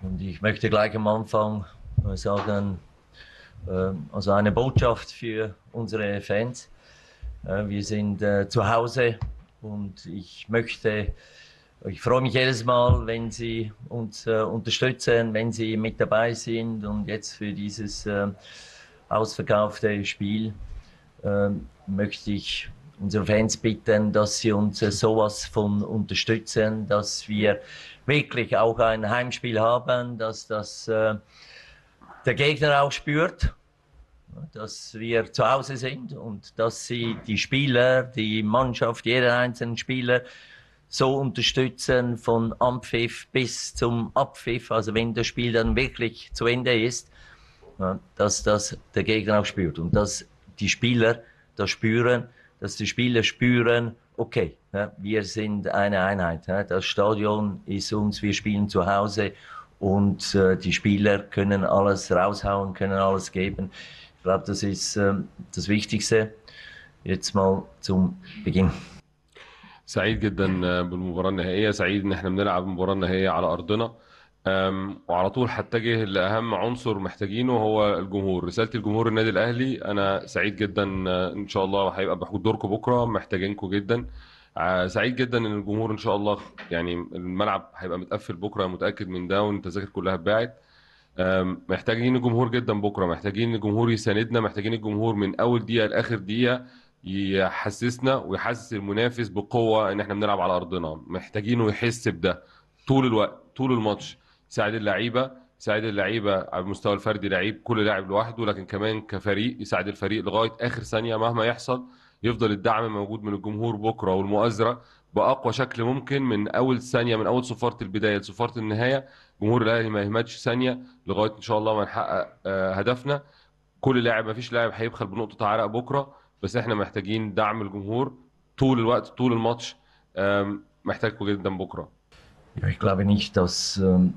Und ich möchte gleich am Anfang sagen, ähm, also eine Botschaft für unsere Fans. Äh, wir sind äh, zu Hause und ich möchte, ich freue mich jedes Mal, wenn Sie uns äh, unterstützen, wenn Sie mit dabei sind und jetzt für dieses ausverkaufte Spiel ähm, möchte ich unsere Fans bitten, dass Sie uns äh, sowas von unterstützen, dass wir wirklich auch ein Heimspiel haben, dass das äh, der Gegner auch spürt, dass wir zu Hause sind und dass Sie die Spieler, die Mannschaft, jeden einzelnen Spieler so unterstützen von Anpfiff bis zum Abpfiff, also wenn das Spiel dann wirklich zu Ende ist, dass das der Gegner auch spürt und dass die Spieler das spüren, dass die Spieler spüren, okay, wir sind eine Einheit. Das Stadion ist uns, wir spielen zu Hause und äh, die Spieler können alles raushauen, können alles geben. Ich glaube, das ist ähm, das Wichtigste. Jetzt mal zum Beginn. سعيد جدا بالمباراه النهائيه سعيد ان احنا بنلعب مباراه نهائيه على ارضنا وعلى طول هتجه لاهم عنصر محتاجينه هو الجمهور رساله الجمهور النادي الاهلي انا سعيد جدا آه، ان شاء الله هيبقى بحضور دوركم بكره محتاجينكم جدا آه، سعيد جدا ان الجمهور ان شاء الله يعني الملعب هيبقى متقفل بكره متاكد من ده والتذاكر كلها اتباعت محتاجين الجمهور جدا بكره محتاجين الجمهور يساندنا محتاجين الجمهور من اول دقيقه لاخر دقيقه يحسسنا ويحسس المنافس بقوه ان احنا بنلعب على ارضنا محتاجينه يحس بده طول الوقت طول الماتش يساعد اللعيبه يساعد اللعيبه على المستوى الفردي لعيب كل لاعب لوحده لكن كمان كفريق يساعد الفريق لغايه اخر ثانيه مهما يحصل يفضل الدعم موجود من الجمهور بكره والمؤازره باقوى شكل ممكن من اول ثانيه من اول صفاره البدايه لصفاره النهايه جمهور الاهلي ما يهمدش ثانيه لغايه ان شاء الله ما نحقق آه، هدفنا كل لاعب ما فيش لاعب هيبخل بنقطه عرق بكره بس احنا محتاجين دعم الجمهور طول الوقت طول الماتش محتاجكم جدا بكره Ja, ich glaube nicht, dass. Ähm,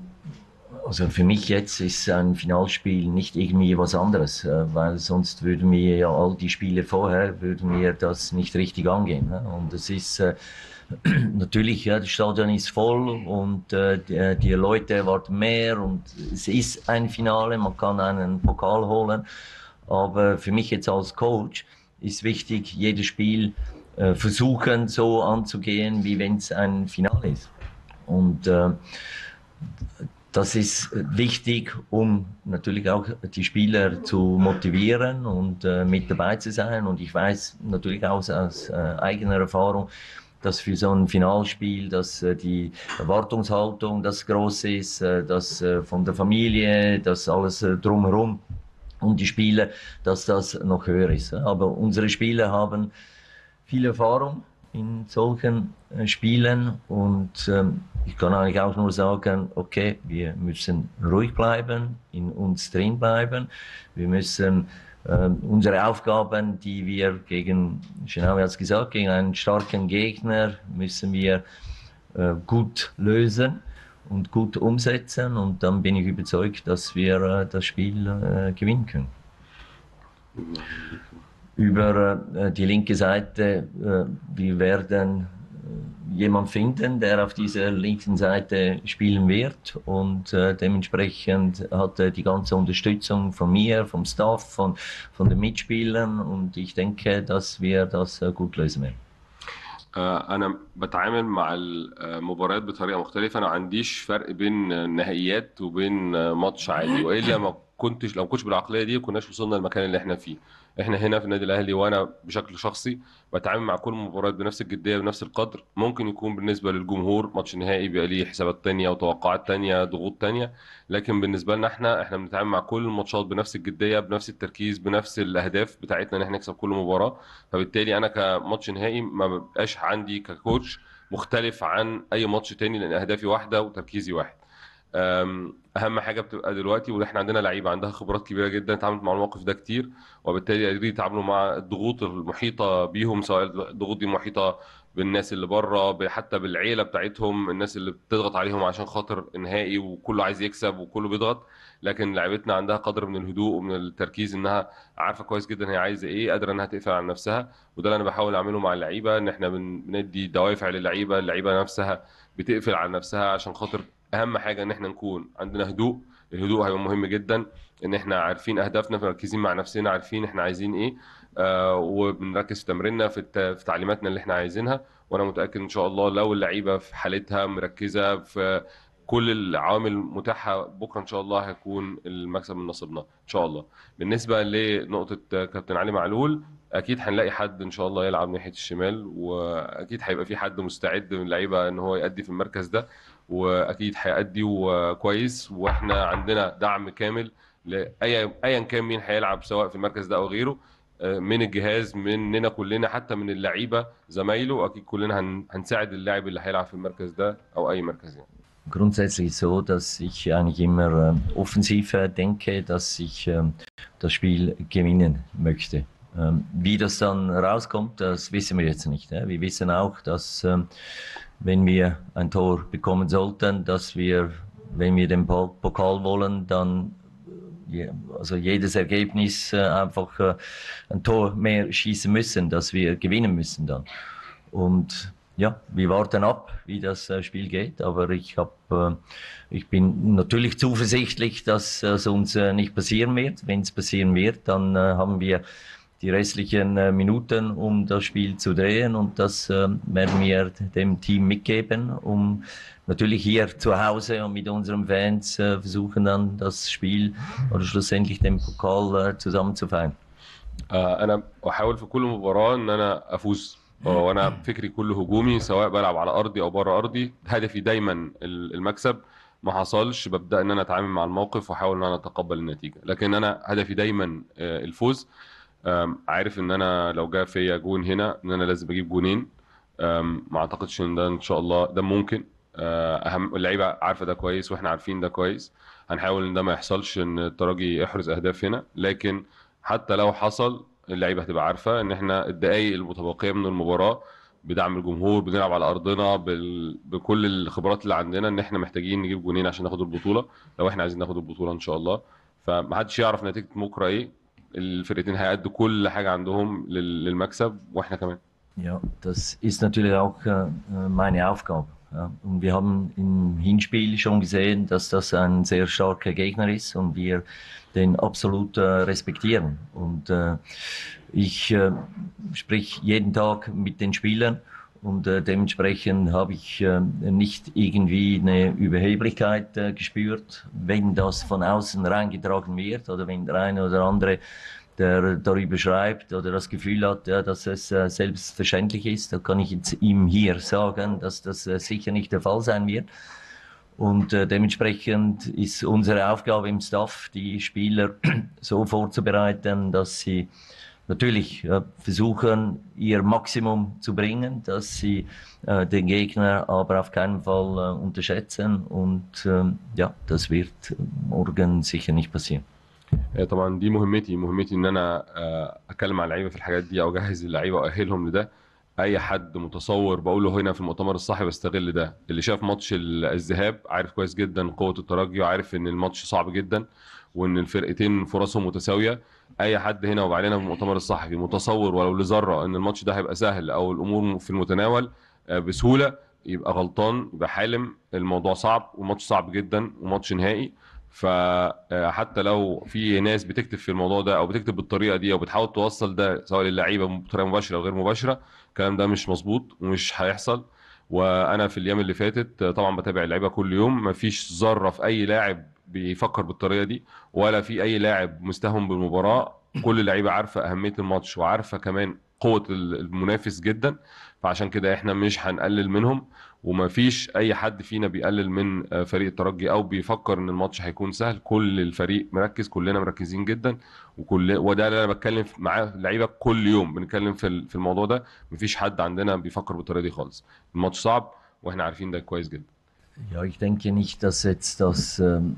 also für mich jetzt ist ein Finalspiel nicht irgendwie was anderes, äh, weil sonst würden wir ja all die Spiele vorher, würden wir das nicht richtig angehen. Ne? Und es ist äh, natürlich, ja, das Stadion ist voll und äh, äh, die Leute erwarten mehr und es ist ein Finale, man kann einen Pokal holen. Aber für mich jetzt als Coach ist wichtig, jedes Spiel äh, versuchen so anzugehen, wie wenn es ein Finale ist. Und äh, das ist wichtig, um natürlich auch die Spieler zu motivieren und äh, mit dabei zu sein. Und ich weiß natürlich auch aus äh, eigener Erfahrung, dass für so ein Finalspiel, dass äh, die Erwartungshaltung das groß ist, dass von der Familie, dass alles drumherum und die Spieler, dass das noch höher ist. Aber unsere Spieler haben viel Erfahrung in solchen äh, Spielen. Und ähm, ich kann eigentlich auch nur sagen, okay, wir müssen ruhig bleiben, in uns drin bleiben. Wir müssen ähm, unsere Aufgaben, die wir gegen, Schinawi hat es gesagt, gegen einen starken Gegner, müssen wir äh, gut lösen und gut umsetzen. Und dann bin ich überzeugt, dass wir äh, das Spiel äh, gewinnen können über äh, die linke Seite. Äh, wir werden äh, jemanden finden, der auf dieser linken Seite spielen wird und äh, dementsprechend hat er die ganze Unterstützung von mir, vom Staff, von, von den Mitspielern und ich denke, dass wir das äh, gut lösen werden. انا بتعامل مع المباريات بطريقه مختلفه انا ما عنديش فرق بين نهائيات وبين ماتش عادي والا ما كنتش لو كنتش بالعقليه دي ما كناش وصلنا للمكان اللي احنا فيه احنا هنا في النادي الاهلي وانا بشكل شخصي بتعامل مع كل المباريات بنفس الجديه بنفس القدر ممكن يكون بالنسبه للجمهور ماتش نهائي بيبقى ليه حسابات تانية وتوقعات تانية ضغوط تانية لكن بالنسبه لنا احنا احنا بنتعامل مع كل الماتشات بنفس الجديه بنفس التركيز بنفس الاهداف بتاعتنا ان احنا نكسب كل مباراه فبالتالي انا كماتش نهائي ما ببقاش عندي ككوتش مختلف عن اي ماتش تاني لان اهدافي واحده وتركيزي واحد اهم حاجه بتبقى دلوقتي واحنا عندنا لعيبه عندها خبرات كبيره جدا اتعاملت مع الموقف ده كتير وبالتالي قادرين يتعاملوا مع الضغوط المحيطه بيهم سواء الضغوط دي محيطه بالناس اللي بره حتى بالعيله بتاعتهم الناس اللي بتضغط عليهم عشان خاطر نهائي وكله عايز يكسب وكله بيضغط لكن لعيبتنا عندها قدر من الهدوء ومن التركيز انها عارفه كويس جدا هي عايزه ايه قادره انها تقفل على نفسها وده اللي انا بحاول اعمله مع اللعيبه ان احنا بندي دوافع للعيبه اللعيبه نفسها بتقفل على نفسها عشان خاطر اهم حاجه ان احنا نكون عندنا هدوء الهدوء هيبقى مهم جدا ان احنا عارفين اهدافنا مركزين مع نفسنا عارفين احنا عايزين ايه آه وبنركز في تمريننا في, في تعليماتنا اللي احنا عايزينها وانا متاكد ان شاء الله لو اللعيبه في حالتها مركزه في كل العوامل متاحه بكره ان شاء الله هيكون المكسب من نصيبنا ان شاء الله بالنسبه لنقطه كابتن علي معلول اكيد هنلاقي حد ان شاء الله يلعب ناحيه الشمال واكيد هيبقى في حد مستعد من اللعيبه ان هو يأدي في المركز ده واكيد هيأدي كويس واحنا عندنا دعم كامل لاي ايا كان مين هيلعب سواء في المركز ده او غيره من الجهاز مننا كلنا حتى من اللعيبه زمايله اكيد كلنا هنساعد اللاعب اللي هيلعب في المركز ده او اي مركز يعني grundsätzlich so, dass ich eigentlich immer ähm, offensiver denke, dass ich ähm, das Spiel gewinnen möchte. Ähm, wie das dann rauskommt, das wissen wir jetzt nicht. Wir wissen auch, dass ähm, wenn wir ein Tor bekommen sollten, dass wir, wenn wir den Pokal wollen, dann äh, also jedes Ergebnis äh, einfach äh, ein Tor mehr schießen müssen, dass wir gewinnen müssen dann. Und ja, wir warten ab, wie das Spiel geht, aber ich, hab, ich bin natürlich zuversichtlich, dass es uns nicht passieren wird. Wenn es passieren wird, dann haben wir die restlichen äh, Minuten, um das Spiel zu drehen. Und das ähm, werden wir dem Team mitgeben, um natürlich hier zu Hause und mit unseren Fans äh, versuchen dann das Spiel oder schlussendlich den Pokal äh, zusammenzufeiern. انا احاول في كل مباراه ان انا افوز وانا فكري كله هجومي سواء بلعب على ارضي او بره ارضي هدفي دايما المكسب ما حصلش ببدا ان انا اتعامل مع الموقف واحاول ان انا اتقبل النتيجه لكن انا هدفي دايما الفوز عارف ان انا لو جاء فيا جون هنا ان انا لازم اجيب جونين ما اعتقدش ان ده ان شاء الله ده ممكن أه، اهم اللعيبه عارفه ده كويس واحنا عارفين ده كويس هنحاول ان ده ما يحصلش ان الترجي يحرز اهداف هنا لكن حتى لو حصل اللعيبه هتبقى عارفه ان احنا الدقائق المتبقيه من المباراه بدعم الجمهور بنلعب على ارضنا بال... بكل الخبرات اللي عندنا ان احنا محتاجين نجيب جونين عشان ناخد البطوله لو احنا عايزين ناخد البطوله ان شاء الله فمحدش يعرف نتيجه بكره ايه الفرقتين هيأدوا كل حاجه عندهم للمكسب واحنا كمان Ja, das ist natürlich auch äh, meine Aufgabe. Und wir haben im Hinspiel schon gesehen, dass das ein sehr starker Gegner ist und wir den absolut äh, respektieren. Und äh, ich sprich jeden Tag mit den Spielern und äh, dementsprechend habe ich äh, nicht irgendwie eine Überheblichkeit äh, gespürt, wenn das von außen reingetragen wird oder wenn der eine oder andere der darüber schreibt oder das Gefühl hat, ja, dass es äh, selbstverständlich ist, da kann ich jetzt ihm hier sagen, dass das äh, sicher nicht der Fall sein wird. Und äh, dementsprechend ist unsere Aufgabe im Staff, die Spieler so vorzubereiten, dass sie natürlich äh, versuchen, ihr Maximum zu bringen, dass sie äh, den Gegner aber auf keinen Fall äh, unterschätzen. Und ähm, ja, das wird morgen sicher nicht passieren. طبعا دي مهمتي مهمتي ان انا اتكلم مع اللعيبه في الحاجات دي او اجهز اللعيبه واهلهم لده اي حد متصور بقوله هنا في المؤتمر الصحفي بستغل ده اللي شاف ماتش الذهاب عارف كويس جدا قوه الترجي وعارف ان الماتش صعب جدا وان الفرقتين فرصهم متساويه اي حد هنا وبعدين في المؤتمر الصحفي متصور ولو لذره ان الماتش ده هيبقى سهل او الامور في المتناول آه، بسهوله يبقى غلطان يبقى حالم الموضوع صعب وماتش صعب جدا وماتش نهائي فحتى آه، لو في ناس بتكتب في الموضوع ده او بتكتب بالطريقه دي او بتحاول توصل ده سواء للعيبه بطريقه مباشره او غير مباشره الكلام ده مش مظبوط ومش هيحصل وانا في الايام اللي فاتت آه، طبعا بتابع اللعيبه كل يوم مفيش ذره في اي لاعب بيفكر بالطريقه دي ولا في اي لاعب مستهون بالمباراه كل اللعيبه عارفه اهميه الماتش وعارفه كمان قوه المنافس جدا فعشان كده احنا مش هنقلل منهم وما فيش اي حد فينا بيقلل من آه، فريق الترجي او بيفكر ان الماتش هيكون سهل كل الفريق مركز كلنا مركزين جدا وكل وده اللي انا بتكلم معاه اللعيبه كل يوم بنتكلم في في الموضوع ده مفيش حد عندنا بيفكر بالطريقه دي خالص الماتش صعب واحنا عارفين ده كويس جدا Ja, ich denke nicht, dass jetzt das ähm,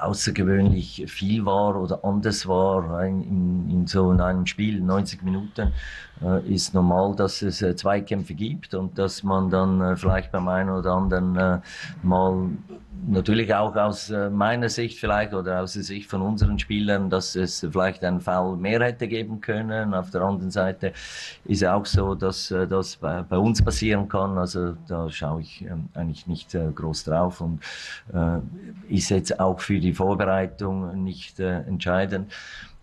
außergewöhnlich viel war oder anders war in, in so einem Spiel. 90 Minuten äh, ist normal, dass es äh, Zweikämpfe gibt und dass man dann äh, vielleicht beim einen oder anderen äh, mal natürlich auch aus äh, meiner Sicht vielleicht oder aus der Sicht von unseren Spielern, dass es vielleicht einen Foul mehr hätte geben können. Auf der anderen Seite ist auch so, dass äh, das bei, uns passieren kann. Also da schaue ich ähm, eigentlich nicht äh, groß drauf und ist jetzt auch für die Vorbereitung nicht entscheidend,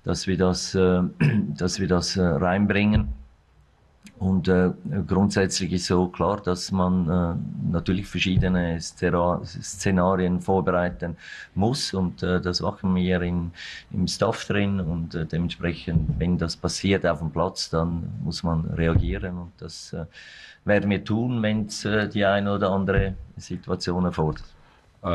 dass wir das, dass wir das reinbringen. Und äh, grundsätzlich ist so klar, dass man äh, natürlich verschiedene Szer Szenarien vorbereiten muss und äh, das machen wir in, im Staff drin und äh, dementsprechend, wenn das passiert auf dem Platz, dann muss man reagieren und das äh, werden wir tun, wenn es äh, die eine oder andere Situation erfordert.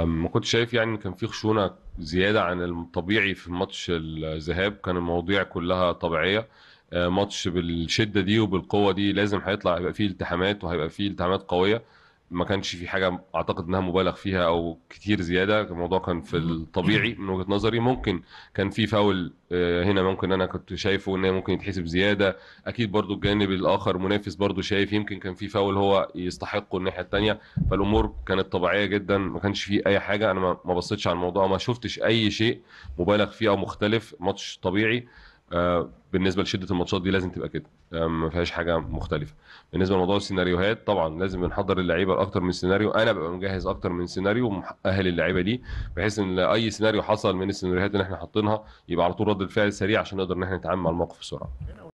ما كنت شايف يعني كان في خشونه زياده عن الطبيعي في ماتش الذهاب كان المواضيع كلها طبيعيه آه، ماتش بالشده دي وبالقوه دي لازم هيطلع يبقى فيه التحامات وهيبقى فيه التحامات قويه ما كانش في حاجه اعتقد انها مبالغ فيها او كتير زياده الموضوع كان في الطبيعي من وجهه نظري ممكن كان في فاول آه، هنا ممكن انا كنت شايفه ان ممكن يتحسب زياده اكيد برضو الجانب الاخر منافس برضو شايف يمكن كان في فاول هو يستحقه الناحيه الثانيه فالامور كانت طبيعيه جدا ما كانش في اي حاجه انا ما بصيتش على الموضوع ما شفتش اي شيء مبالغ فيه او مختلف ماتش طبيعي آه، بالنسبه لشده الماتشات دي لازم تبقى كده آه، ما فيهاش حاجه مختلفه بالنسبه لموضوع السيناريوهات طبعا لازم نحضر اللعيبه لاكتر من سيناريو انا ببقى مجهز اكتر من سيناريو ومؤهل اللعيبه دي بحيث ان اي سيناريو حصل من السيناريوهات اللي احنا حاطينها يبقى على طول رد الفعل سريع عشان نقدر ان احنا نتعامل مع الموقف بسرعه